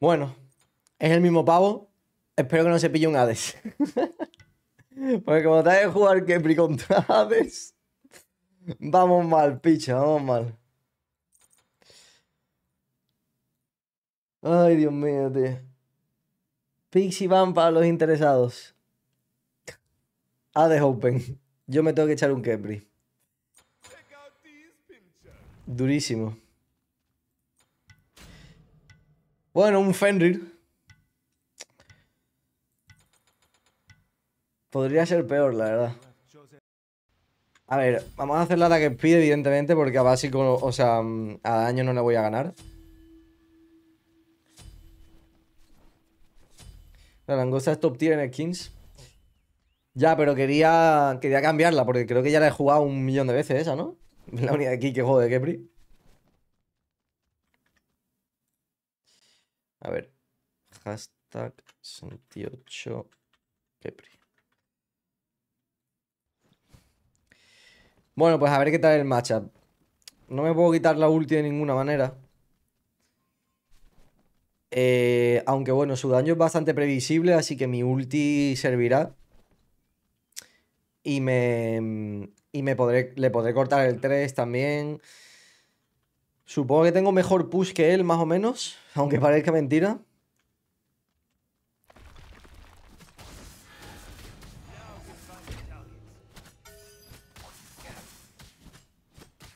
Bueno, es el mismo pavo. Espero que no se pille un Hades. Porque como te de jugar Kepri contra Hades, vamos mal, picha, vamos mal. Ay, Dios mío, tío. Pixie van para los interesados. Hades Open. Yo me tengo que echar un Kepri. Durísimo. Bueno, un Fenrir. Podría ser peor, la verdad. A ver, vamos a hacer la que speed, evidentemente, porque a básico, o sea, mm, a daño no le voy a ganar. La langosta es top tier en skins. Ya, pero quería, quería cambiarla, porque creo que ya la he jugado un millón de veces esa, ¿no? La única de aquí que juego de Kepri. A ver, hashtag 68 Bueno, pues a ver qué tal el matchup. No me puedo quitar la ulti de ninguna manera. Eh, aunque bueno, su daño es bastante previsible, así que mi ulti servirá. Y me. Y me podré. Le podré cortar el 3 también. Supongo que tengo mejor push que él, más o menos. Aunque parezca mentira.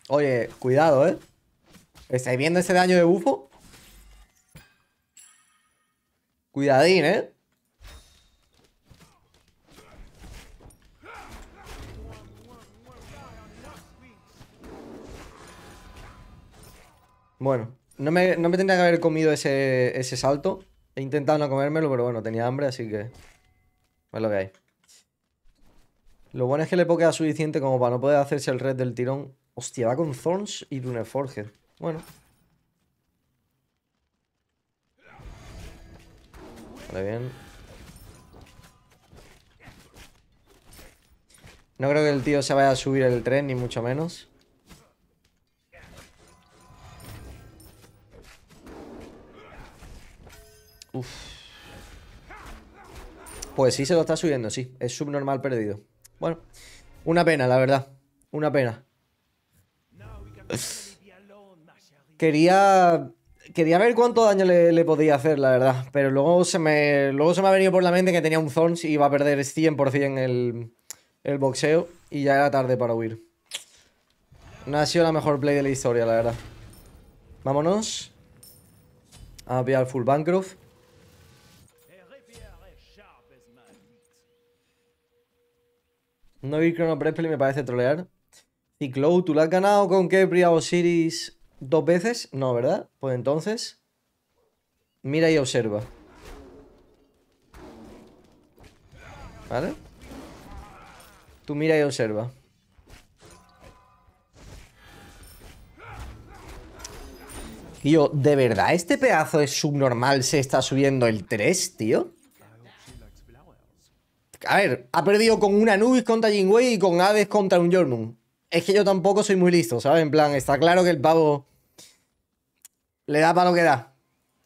Oye, cuidado, ¿eh? ¿Estáis viendo ese daño de bufo? Cuidadín, ¿eh? Bueno, no me, tendría que haber comido ese, salto. He intentado no comérmelo, pero bueno, tenía hambre, así que... Es lo que hay. Lo bueno es que le puedo suficiente como para no poder hacerse el red del tirón. Hostia, va con Thorns y Luneforged. Bueno. Vale, bien. No creo que el tío se vaya a subir el tren, ni mucho menos. pues sí se lo está subiendo, sí. Es subnormal perdido. Bueno, una pena, la verdad. Una pena. Quería. Quería ver cuánto daño le, podía hacer, la verdad. Pero luego se me. Luego se me ha venido por la mente que tenía un Thorns y iba a perder 100% el, el boxeo. Y ya era tarde para huir. No ha sido la mejor play de la historia, la verdad. Vámonos. A pillar full Bancroft. No vi Chrono Presley me parece trolear. Y Cloud, ¿tú la has ganado con Kepri o Osiris dos veces? No, ¿verdad? Pues entonces... Mira y observa. ¿Vale? Tú mira y observa. Tío, ¿de verdad este pedazo de subnormal se está subiendo el 3, tío? A ver, ha perdido con una Nubis contra Jinwei y con Hades contra un Jormun. Es que yo tampoco soy muy listo, ¿sabes? En plan, está claro que el pavo le da para lo que da.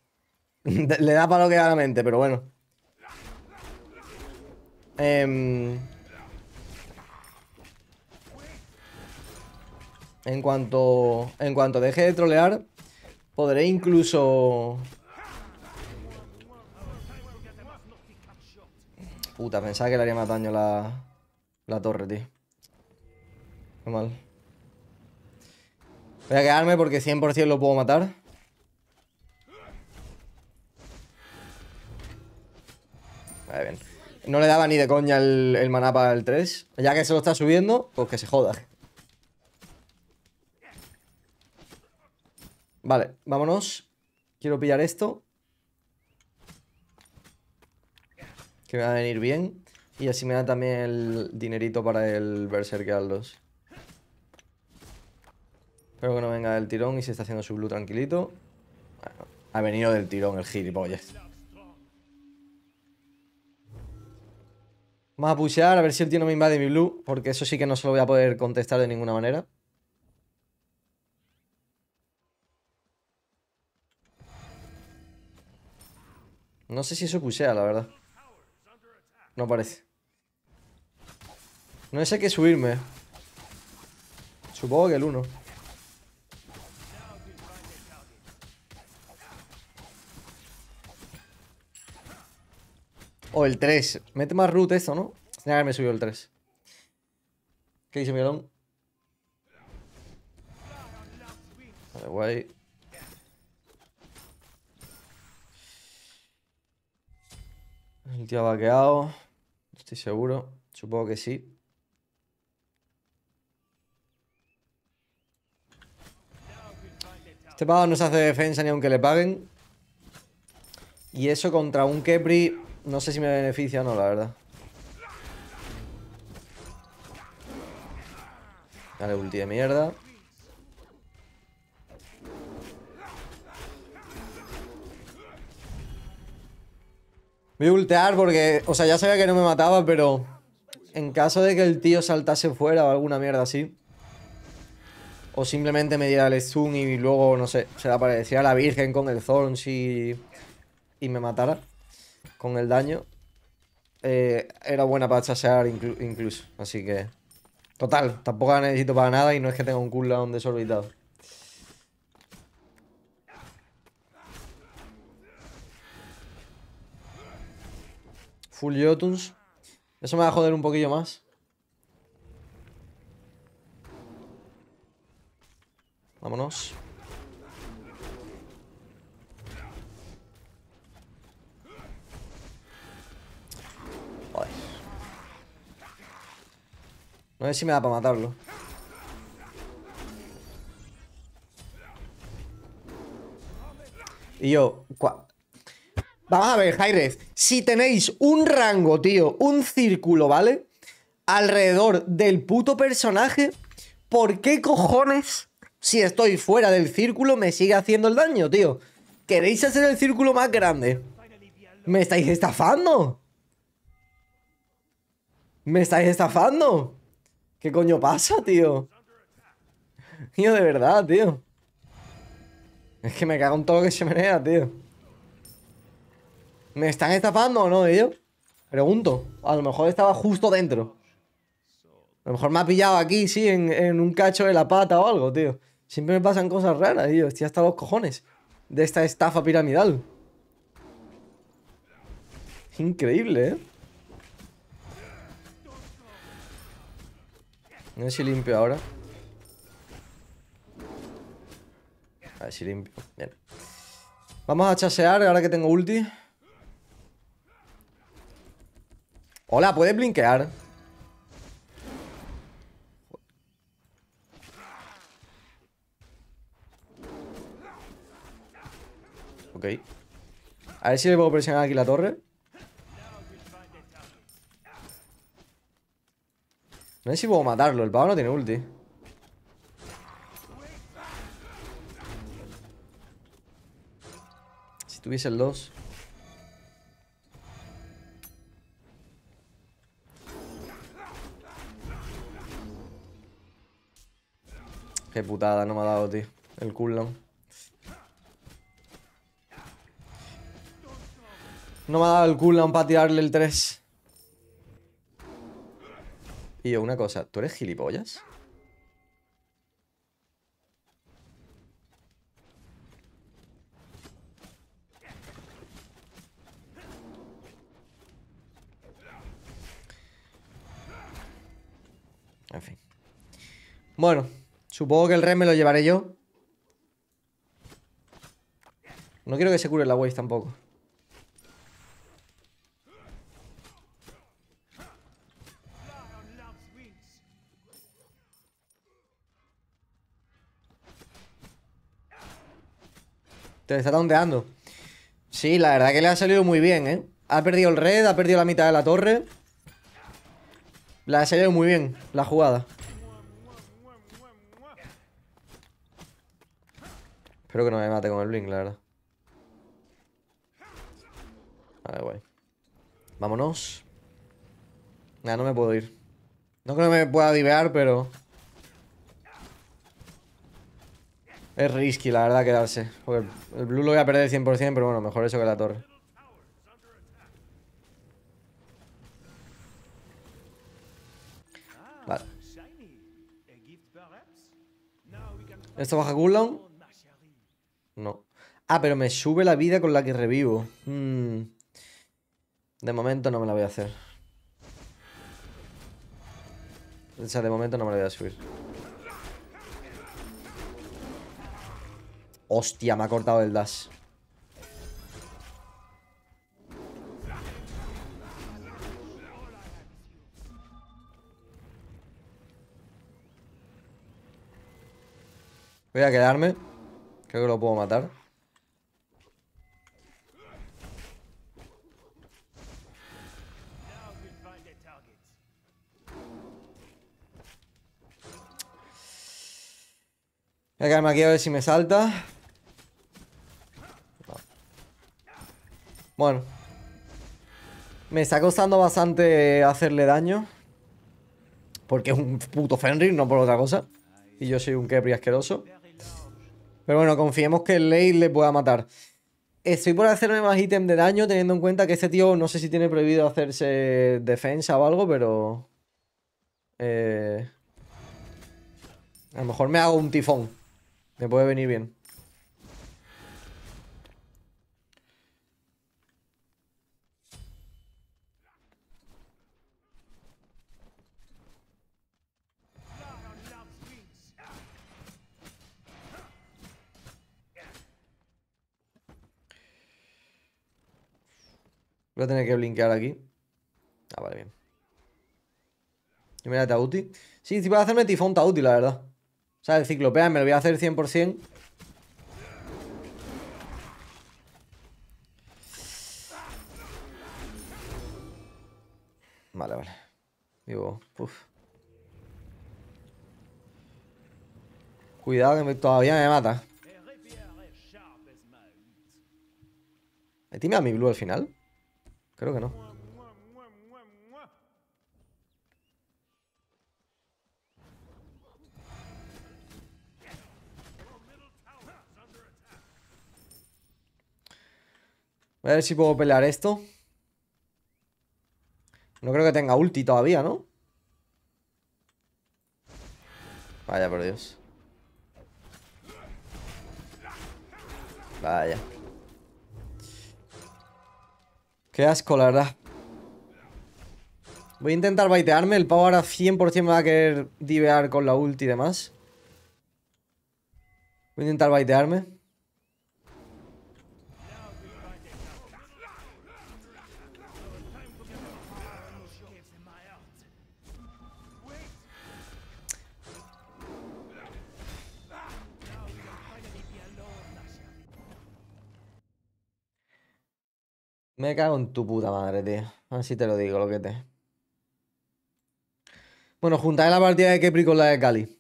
le da para lo que da la mente, pero bueno. Em, en cuanto en cuanto deje de trolear, podré incluso Puta, pensaba que le haría más daño la, la torre, tío. mal. Voy a quedarme porque 100% lo puedo matar. Vale, bien. No le daba ni de coña el, el maná para el 3. Ya que se lo está subiendo, pues que se joda. Vale, vámonos. Quiero pillar esto. que me va a venir bien. Y así me da también el dinerito para el Berserker 2. Espero que no venga del tirón y se está haciendo su blue tranquilito. Bueno, ha venido del tirón el gilipollas. Vamos a pushear a ver si el tío no me invade mi blue, porque eso sí que no se lo voy a poder contestar de ninguna manera. No sé si eso pushea, la verdad. No parece No sé qué subirme. Supongo que el 1. O el 3. Mete más root eso, ¿no? me me subido el 3. ¿Qué dice Miguelón? Vale, guay. El tío ha vaqueado. Estoy seguro. Supongo que sí. Este pavo no se hace defensa ni aunque le paguen. Y eso contra un Kepri no sé si me beneficia o no, la verdad. Dale, ulti de mierda. Voy a ultear porque, o sea, ya sabía que no me mataba, pero en caso de que el tío saltase fuera o alguna mierda así, o simplemente me diera el stun y luego, no sé, se le apareciera la Virgen con el Thorns y, y me matara con el daño. Eh, era buena para chasear incluso, así que... Total, tampoco la necesito para nada y no es que tenga un cooldown desorbitado. Full Jotuns. Eso me va a joder un poquillo más. Vámonos. No sé si me da para matarlo. Y yo, Vamos a ver, Jairez. Si tenéis un rango, tío, un círculo, ¿vale? Alrededor del puto personaje, ¿por qué cojones, si estoy fuera del círculo, me sigue haciendo el daño, tío? ¿Queréis hacer el círculo más grande? ¿Me estáis estafando? ¿Me estáis estafando? ¿Qué coño pasa, tío? Tío, de verdad, tío. Es que me cago en todo que se menea, tío. ¿Me están estafando o no tío? Pregunto. A lo mejor estaba justo dentro. A lo mejor me ha pillado aquí, sí, en, un cacho de la pata o algo, tío. Siempre me pasan cosas raras, tío. Estoy hasta los cojones de esta estafa piramidal. Increíble, ¿eh? A ver si limpio ahora. A ver si limpio. Bien. Vamos a chasear ahora que tengo ulti. Hola, ¿puedes blinquear? Ok A ver si le puedo presionar aquí la torre No sé si puedo matarlo, el pavo no tiene ulti Si tuviese el 2 Qué putada, no me ha dado, tío. El cooldown. No me ha dado el cooldown para tirarle el 3. Y una cosa, ¿tú eres gilipollas? En fin. Bueno, Supongo que el red me lo llevaré yo. No quiero que se cure la wave tampoco. Te está taunteando. Sí, la verdad que le ha salido muy bien, ¿eh? Ha perdido el red, ha perdido la mitad de la torre. Le ha salido muy bien la jugada. Creo que no me mate con el Blink, la verdad. Vale, guay. Vámonos. Ya, no me puedo ir. No creo que me pueda divear, pero... Es risky, la verdad, quedarse. Porque el blue lo voy a perder 100%, pero bueno, mejor eso que la torre. Vale. Esto baja cooldown. No. Ah, pero me sube la vida con la que revivo. Hmm. De momento no me la voy a hacer. O sea, de momento no me la voy a subir. Hostia, me ha cortado el dash. Voy a quedarme. Creo que lo puedo matar. Voy a caerme aquí a ver si me salta. Bueno. Me está costando bastante hacerle daño. Porque es un puto Fenrir, no por otra cosa. Y yo soy un Kepri asqueroso. Pero bueno, confiemos que el Ley le pueda matar. Estoy por hacerme más ítem de daño, teniendo en cuenta que este tío no sé si tiene prohibido hacerse defensa o algo, pero... Eh, a lo mejor me hago un tifón. Me puede venir bien. Voy a tener que blinkear aquí. Ah, vale, bien. Y mira, Tauti. Sí, sí, voy a hacerme tifón Tauti, la verdad. O sea, el ciclopea me lo voy a hacer 100%. Vale, vale. Digo, uff. Cuidado que todavía me mata. ¿Me a mi blue al final? Creo que no. Voy a ver si puedo pelear esto. No creo que tenga ulti todavía, ¿no? Vaya, por Dios. Vaya. Qué asco, la verdad. Voy a intentar baitearme. El pavo ahora 100% me va a querer divear con la ulti y demás. Voy a intentar baitearme. Me cago en tu puta madre, tío. Así te lo digo, lo que te. Bueno, juntáis la partida de Kepri con la de Cali.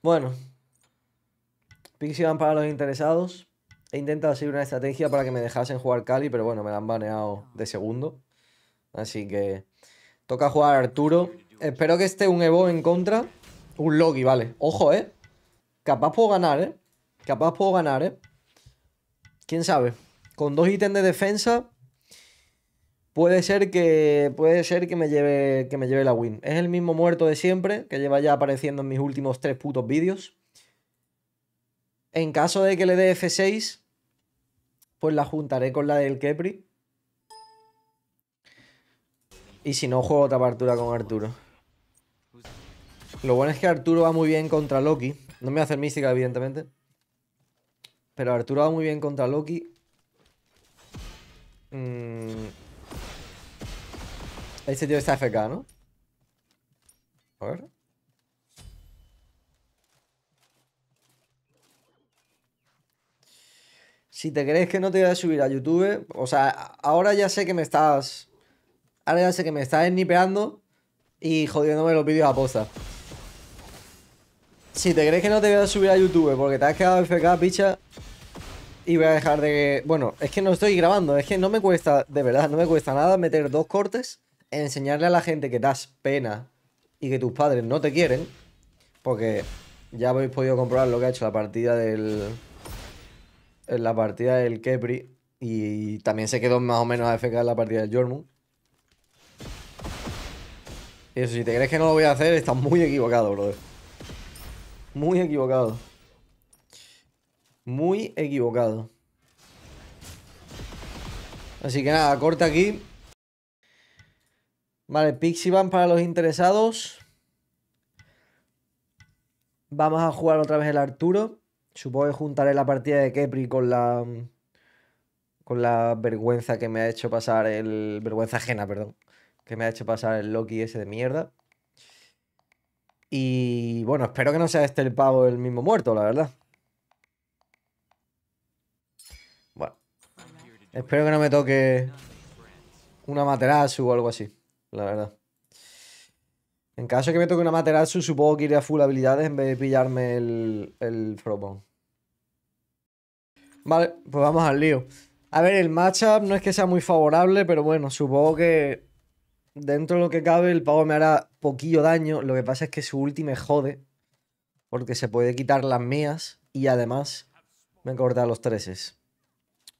Bueno. Pixie van para los interesados. He intentado seguir una estrategia para que me dejasen jugar Cali, pero bueno, me la han baneado de segundo. Así que toca jugar Arturo. Espero que esté un Evo en contra. Un Logi, vale. Ojo, ¿eh? Capaz puedo ganar, ¿eh? Capaz puedo ganar, ¿eh? ¿Quién sabe? Con dos ítems de defensa puede ser que puede ser que me lleve que me lleve la win. Es el mismo muerto de siempre que lleva ya apareciendo en mis últimos tres putos vídeos. En caso de que le dé F6, pues la juntaré con la del Kepri. Y si no, juego otra partura con Arturo. Lo bueno es que Arturo va muy bien contra Loki. No me va a hacer mística, evidentemente. Pero Arturo va muy bien contra Loki. Este tío está FK, ¿no? A ver. Si te crees que no te voy a subir a YouTube, o sea, ahora ya sé que me estás. Ahora ya sé que me estás snipeando y jodiéndome los vídeos a posta. Si te crees que no te voy a subir a YouTube porque te has quedado FK, picha, y voy a dejar de... Bueno, es que no estoy grabando, es que no me cuesta, de verdad, no me cuesta nada meter dos cortes, enseñarle a la gente que das pena y que tus padres no te quieren, porque ya habéis podido comprobar lo que ha hecho la partida del... La partida del Kepri y también se quedó más o menos a FK en la partida del Y Eso, si te crees que no lo voy a hacer, estás muy equivocado, brother. Muy equivocado. Muy equivocado. Así que nada, corta aquí. Vale, Pixivan para los interesados. Vamos a jugar otra vez el Arturo. Supongo que juntaré la partida de Kepri con la... Con la vergüenza que me ha hecho pasar el... Vergüenza ajena, perdón. Que me ha hecho pasar el Loki ese de mierda. Y bueno, espero que no sea este el pavo el mismo muerto, la verdad. Bueno. Espero que no me toque una materasu o algo así, la verdad. En caso de que me toque una materasu, supongo que iré a full habilidades en vez de pillarme el, el Vale, pues vamos al lío. A ver, el matchup no es que sea muy favorable, pero bueno, supongo que dentro de lo que cabe, el pavo me hará poquillo daño. Lo que pasa es que su ulti me jode. Porque se puede quitar las mías. Y además me corta los treses.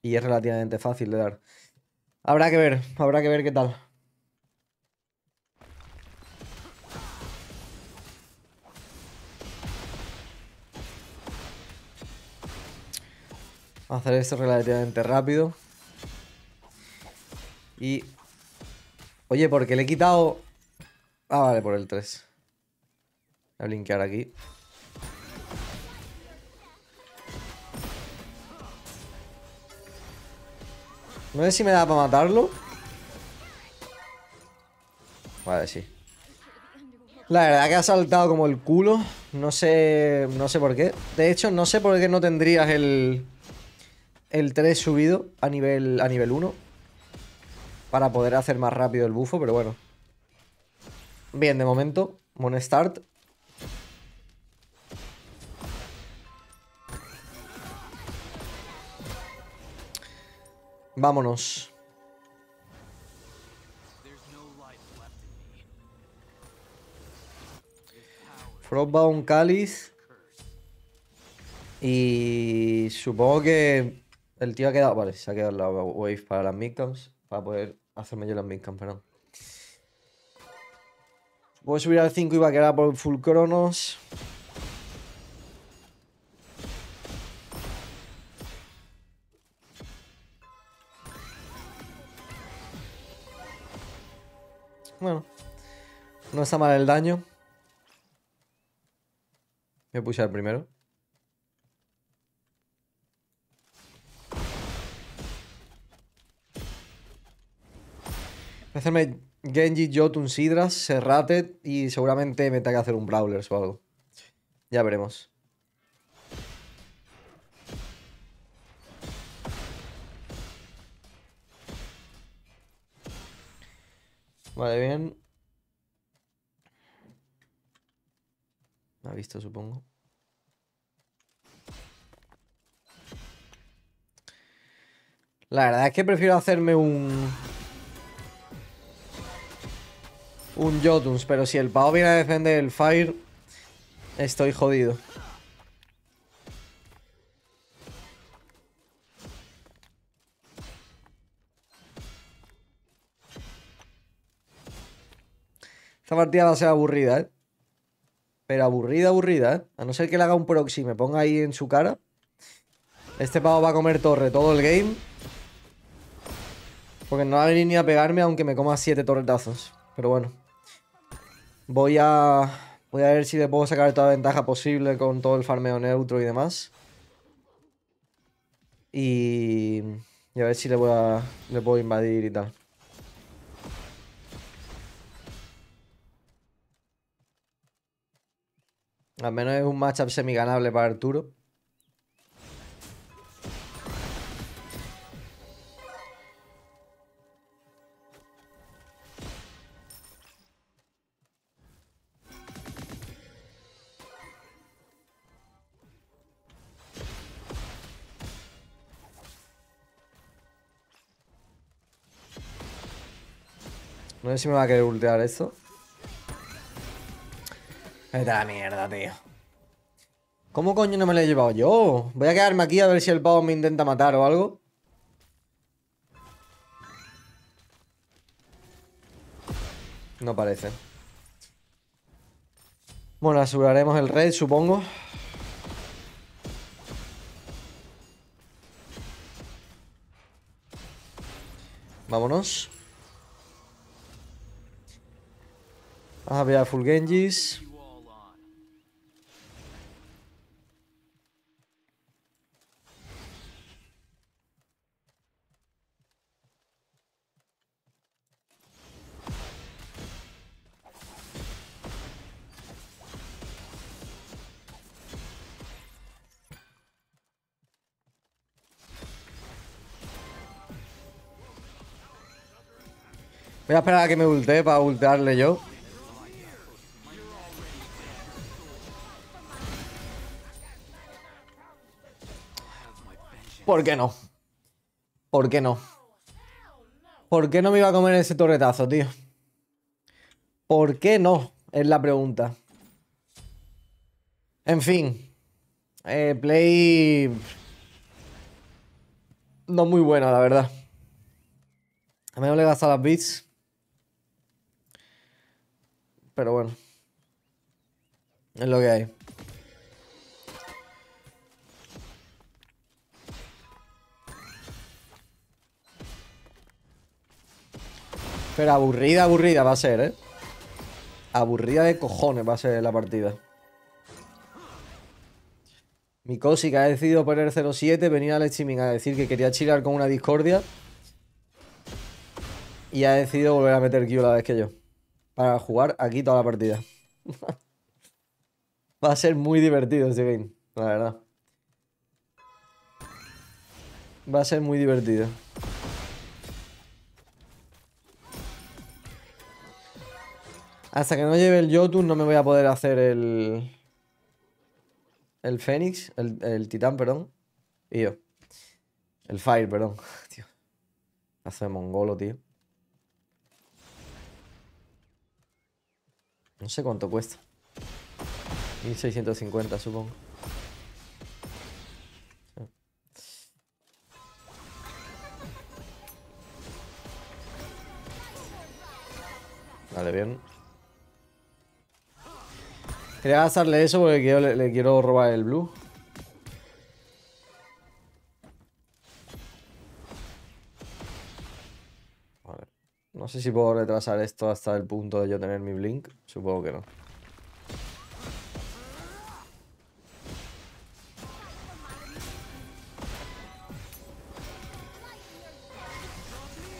Y es relativamente fácil de dar. Habrá que ver, habrá que ver qué tal. a Hacer esto relativamente rápido. Y Oye, porque le he quitado... Ah, vale, por el 3. Voy a blinkear aquí. No sé si me da para matarlo. Vale, sí. La verdad que ha saltado como el culo. No sé. No sé por qué. De hecho, no sé por qué no tendrías el. El 3 subido a nivel. a nivel 1 para poder hacer más rápido el bufo, pero bueno. Bien, de momento, buen start. Vámonos. Frostbound Cáliz. Y supongo que el tío ha quedado... Vale, se ha quedado la wave para las midcoms. Para poder hacerme yo también campeón. Voy a subir al 5 y va a quedar por full cronos. Bueno, no está mal el daño. Me puse al primero. Hacerme Genji, Jotun, Sidras, Serrated y seguramente me tenga que hacer un Brawlers o algo. Ya veremos. Vale, bien. Me ha visto, supongo. La verdad es que prefiero hacerme un un Jotuns, pero si el pavo viene a defender el Fire, estoy jodido. Esta partida va a ser aburrida, ¿eh? Pero aburrida, aburrida, ¿eh? A no ser que le haga un proxy y me ponga ahí en su cara. Este pavo va a comer torre todo el game. Porque no va a venir ni a pegarme aunque me coma siete torretazos. Pero bueno. Voy a, voy a ver si le puedo sacar toda ventaja posible con todo el farmeo neutro y demás. Y, y a ver si le, voy le puedo invadir y tal. Al menos es un matchup semi ganable para Arturo. No sé si me va a querer ultear esto. esta mierda, tío. ¿Cómo coño no me lo he llevado yo? Voy a quedarme aquí a ver si el pavo me intenta matar o algo. No parece. Bueno, aseguraremos el red, supongo. Vámonos. A ah, ver a Fulgengis. Voy a esperar a que me ulte para ultearle yo. ¿Por qué no? ¿Por qué no? ¿Por qué no me iba a comer ese torretazo, tío? ¿Por qué no? Es la pregunta. En fin. Eh, play... No muy buena, la verdad. A no le gasta las bits. Pero bueno. Es lo que hay. Pero aburrida, aburrida va a ser, ¿eh? Aburrida de cojones va a ser la partida. Mi que ha decidido poner 07, venía al streaming a decir que quería chillar con una discordia. Y ha decidido volver a meter Q la vez que yo. Para jugar aquí toda la partida. va a ser muy divertido este game, la verdad. Va a ser muy divertido. Hasta que no lleve el Jotun no me voy a poder hacer el... El Fénix, el, Titán, perdón. Y yo. El Fire, perdón. Tío. Hace mongolo, tío. No sé cuánto cuesta. 1650, supongo. Ah. Vale, bien. Quería gastarle eso porque le, quiero robar el blue. No sé si puedo retrasar esto hasta el punto de yo tener mi blink. Supongo que no.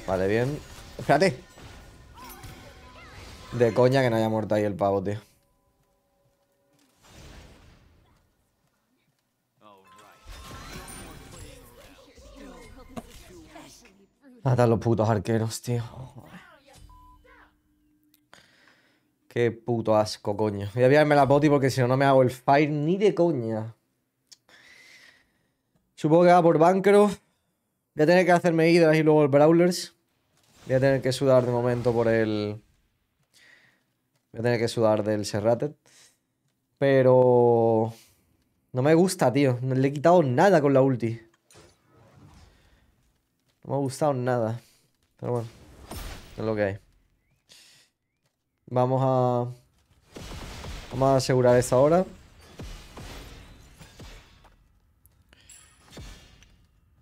Vale, bien. Espérate. De coña que no haya muerto ahí el pavo, tío. Matar los putos arqueros, tío. Qué puto asco, coño. Voy a pillarme la poti porque si no, no me hago el fire ni de coña. Supongo que va por Bancroft. Voy a tener que hacerme medidas y luego el Brawlers. Voy a tener que sudar de momento por el... Voy a tener que sudar del Serrated. Pero... No me gusta, tío. No le he quitado nada con la ulti. No me ha gustado nada. Pero bueno, es lo que hay. Vamos a... Vamos a asegurar esa hora.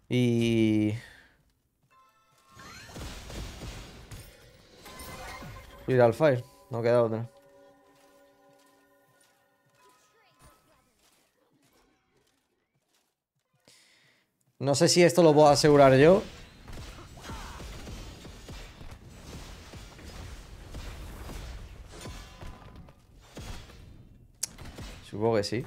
Y... Ir al fire. No queda otra. No sé si esto lo puedo asegurar yo. Supongo que sí.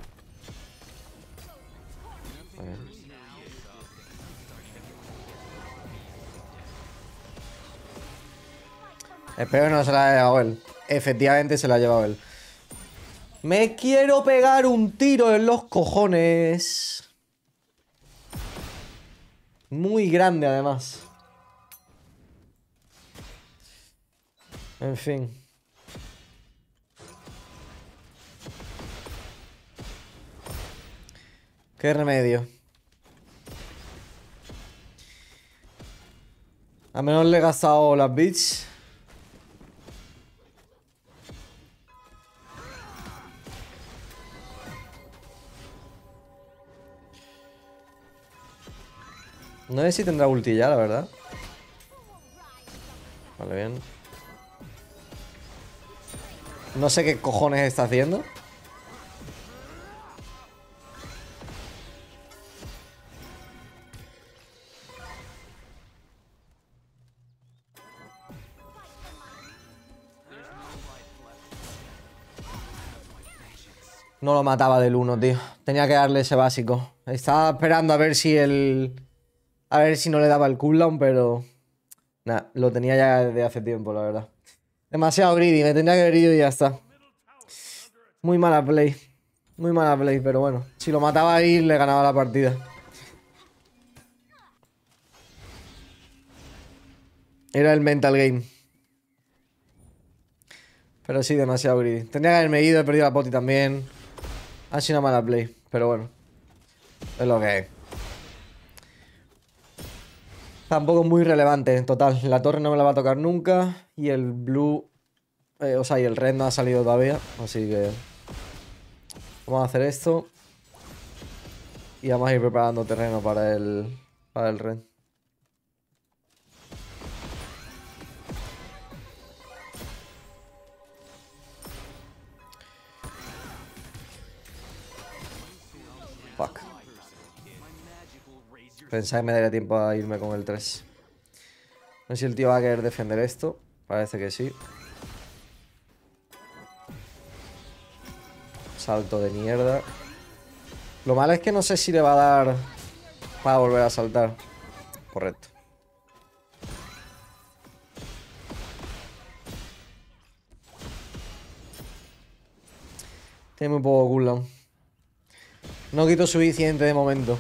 Espero que no se la haya llevado él. Efectivamente se la ha llevado él. Me quiero pegar un tiro en los cojones. Muy grande además. En fin. Qué remedio. A menos le he gastado las bitch. No sé si tendrá ulti ya, la verdad. Vale, bien. No sé qué cojones está haciendo. No lo mataba del 1, tío. Tenía que darle ese básico. Estaba esperando a ver si el... A ver si no le daba el cooldown, pero... Nah, lo tenía ya desde hace tiempo, la verdad. Demasiado greedy, me tenía que haber ido y ya está. Muy mala play. Muy mala play, pero bueno. Si lo mataba ahí, le ganaba la partida. Era el mental game. Pero sí, demasiado greedy. Tenía que haberme ido, he perdido la poti también. Ha ah, sido una mala play, pero bueno. Es lo que es. Tampoco muy relevante, en total. La torre no me la va a tocar nunca. Y el blue... Eh, o sea, y el red no ha salido todavía. Así que... Vamos a hacer esto. Y vamos a ir preparando terreno para el... Para el red. Pensaba que me daría tiempo a irme con el 3. No sé si el tío va a querer defender esto. Parece que sí. Salto de mierda. Lo malo es que no sé si le va a dar para volver a saltar. Correcto. Tiene muy poco cooldown. No quito suficiente de momento.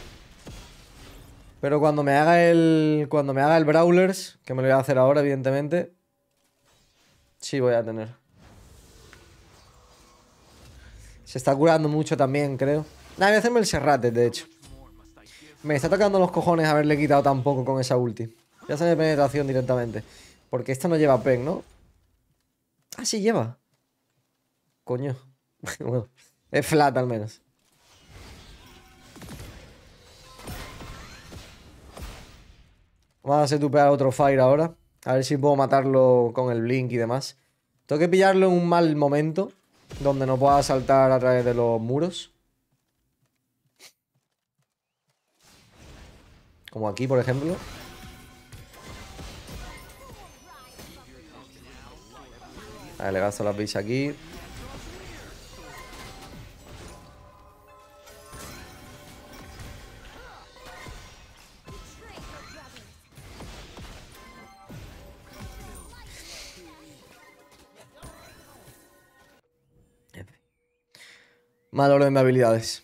Pero cuando me haga el. Cuando me haga el Brawlers, que me lo voy a hacer ahora, evidentemente. Sí voy a tener. Se está curando mucho también, creo. Nada, voy a hacerme el Serrate, de hecho. Me está tocando los cojones haberle quitado tampoco con esa ulti. Ya sale penetración directamente. Porque esta no lleva pen, ¿no? Ah, sí lleva. Coño. es flat al menos. Vamos a tupear otro Fire ahora. A ver si puedo matarlo con el Blink y demás. Tengo que pillarlo en un mal momento. Donde no pueda saltar a través de los muros. Como aquí, por ejemplo. Vale, le gasto las bichas aquí. Mal orden de habilidades.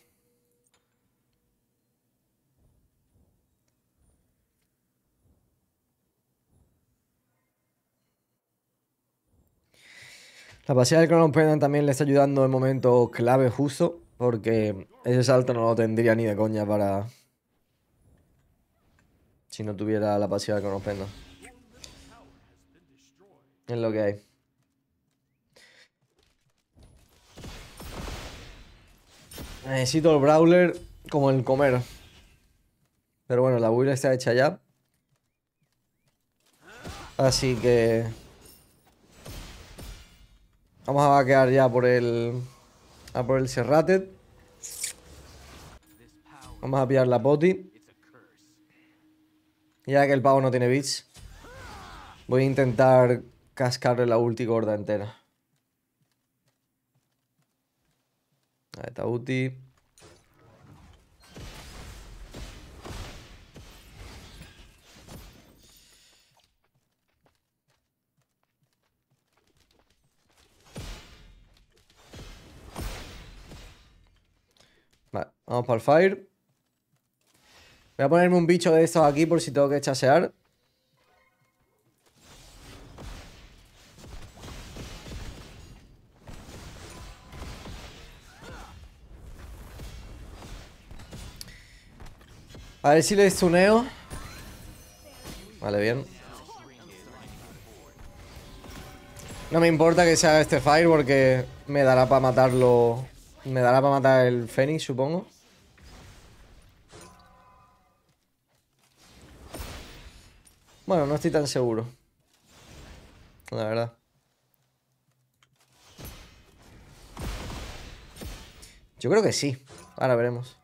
La pasiva del Chrono Pendant también le está ayudando en momentos clave justo, porque ese salto no lo tendría ni de coña para... Si no tuviera la pasiva del Chrono Pendant. Es lo que hay. Necesito el Brawler como el comer. Pero bueno, la build está hecha ya. Así que... Vamos a quedar ya por el... A por el Serrated. Vamos a pillar la poti. Ya que el pavo no tiene bits. Voy a intentar cascarle la ulti gorda entera. Ahí está Uti. Vamos para el fire. Voy a ponerme un bicho de estos aquí por si tengo que chasear. A ver si le tuneo, Vale, bien. No me importa que sea este fire porque me dará para matarlo. Me dará para matar el Fénix, supongo. Bueno, no estoy tan seguro. La verdad. Yo creo que sí. Ahora veremos.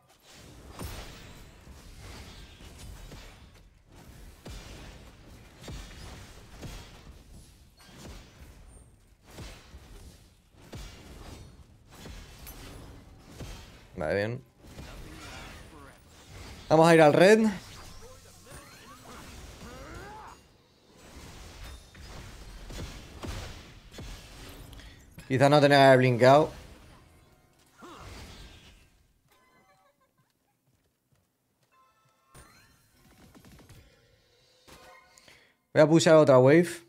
bien. Vamos a ir al red. Quizás no tenga que haber blinkado. Voy a pulsar otra wave.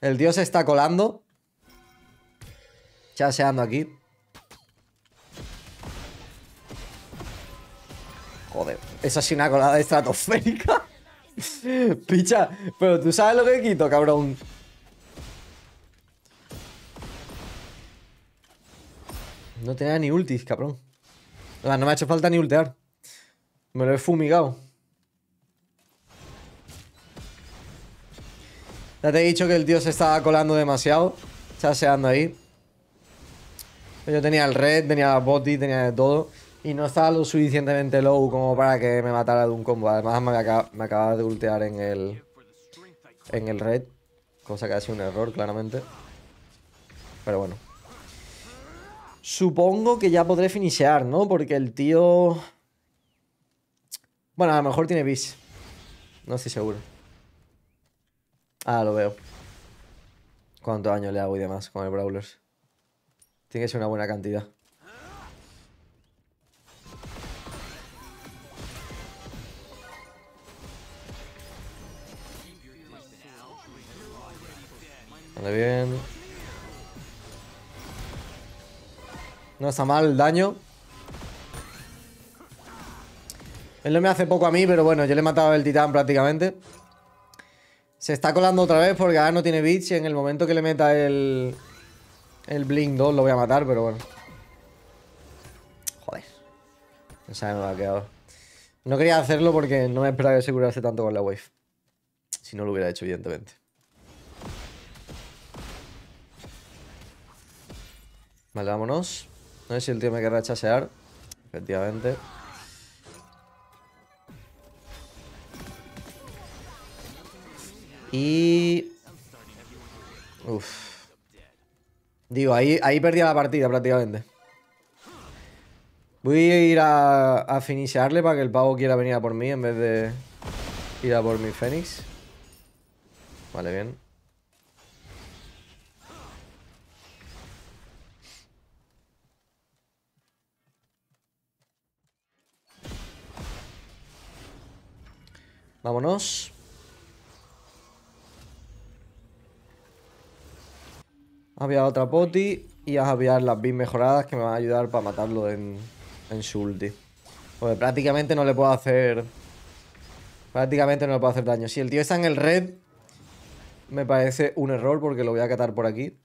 El dios se está colando. Chaseando aquí. Joder, eso es una colada estratosférica. Picha, pero tú sabes lo que quito, cabrón. No tenía ni ultis, cabrón. O sea, no me ha hecho falta ni ultear. Me lo he fumigado. Ya te he dicho que el tío se estaba colando demasiado. Chaseando ahí. Yo tenía el red, tenía la body, tenía todo. Y no estaba lo suficientemente low como para que me matara de un combo. Además me, acababa de ultear en el... En el red. Cosa que ha sido un error, claramente. Pero bueno. Supongo que ya podré finishear, ¿no? Porque el tío... Bueno, a lo mejor tiene bis. No estoy seguro. Ah, lo veo. ¿Cuánto daño le hago y demás con el Brawlers? Tiene que ser una buena cantidad. Vale, bien. No está mal el daño. Él no me hace poco a mí, pero bueno, yo le he matado al titán prácticamente. Se está colando otra vez porque ahora no tiene bits y en el momento que le meta el... El Blink 2 lo voy a matar, pero bueno. Joder. no que me ha quedado. No quería hacerlo porque no me esperaba que se curase tanto con la wave. Si no lo hubiera hecho, evidentemente. Vale, vámonos. No sé si el tío me querrá chasear. Efectivamente. Y... Uf. Digo, ahí, ahí perdía la partida prácticamente. Voy a ir a, a para que el pavo quiera venir a por mí en vez de ir a por mi Fénix. Vale, bien. Vámonos. Había otra poti y a las bits mejoradas que me van a ayudar para matarlo en, en su Porque prácticamente no le puedo hacer... Prácticamente no le puedo hacer daño. Si el tío está en el red, me parece un error porque lo voy a catar por aquí.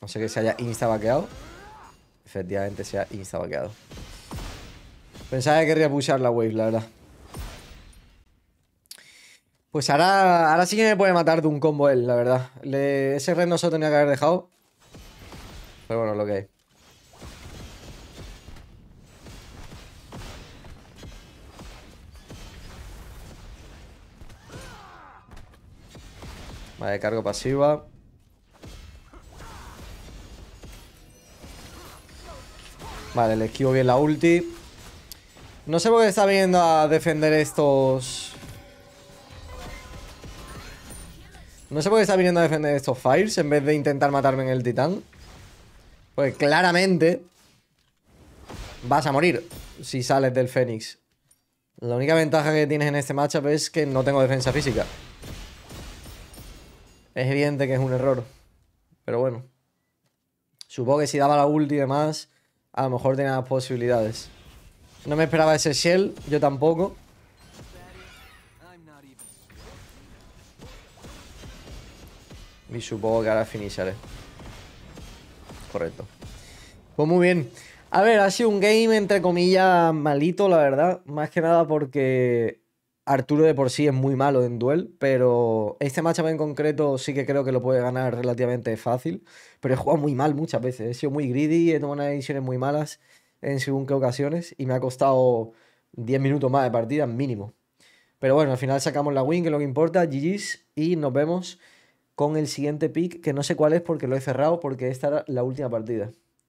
No sé que se haya insta-vaqueado. Efectivamente se ha insta Pensaba que querría pushar la wave, la verdad. Pues ahora, ahora sí que me puede matar de un combo él, la verdad. ese red no se lo tenía que haber dejado. Pero bueno, lo que hay. Vale, cargo pasiva. Vale, le esquivo bien la ulti. No sé por qué está viniendo a defender estos No sé por qué está viniendo a defender estos Fires en vez de intentar matarme en el titán. Pues claramente vas a morir si sales del Fénix. La única ventaja que tienes en este matchup es que no tengo defensa física. Es evidente que es un error. Pero bueno. Supongo que si daba la ulti y demás, a lo mejor tenía posibilidades. No me esperaba ese Shell, yo tampoco. Y supongo que ahora finisharé. Correcto. Pues muy bien. A ver, ha sido un game entre comillas malito, la verdad. Más que nada porque Arturo de por sí es muy malo en duel, pero este matchup en concreto sí que creo que lo puede ganar relativamente fácil. Pero he jugado muy mal muchas veces. He sido muy greedy, he tomado unas decisiones muy malas en según qué ocasiones y me ha costado 10 minutos más de partida mínimo. Pero bueno, al final sacamos la win, que es lo que importa. GG's y nos vemos con el siguiente pick, que no sé cuál es porque lo he cerrado, porque esta era la última partida.